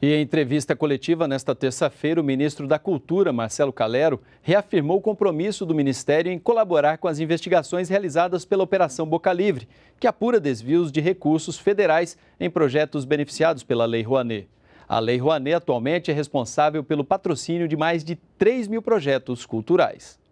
E em entrevista coletiva nesta terça-feira, o ministro da Cultura, Marcelo Calero, reafirmou o compromisso do ministério em colaborar com as investigações realizadas pela Operação Boca Livre, que apura desvios de recursos federais em projetos beneficiados pela Lei Rouanet. A Lei Rouanet atualmente é responsável pelo patrocínio de mais de 3 mil projetos culturais.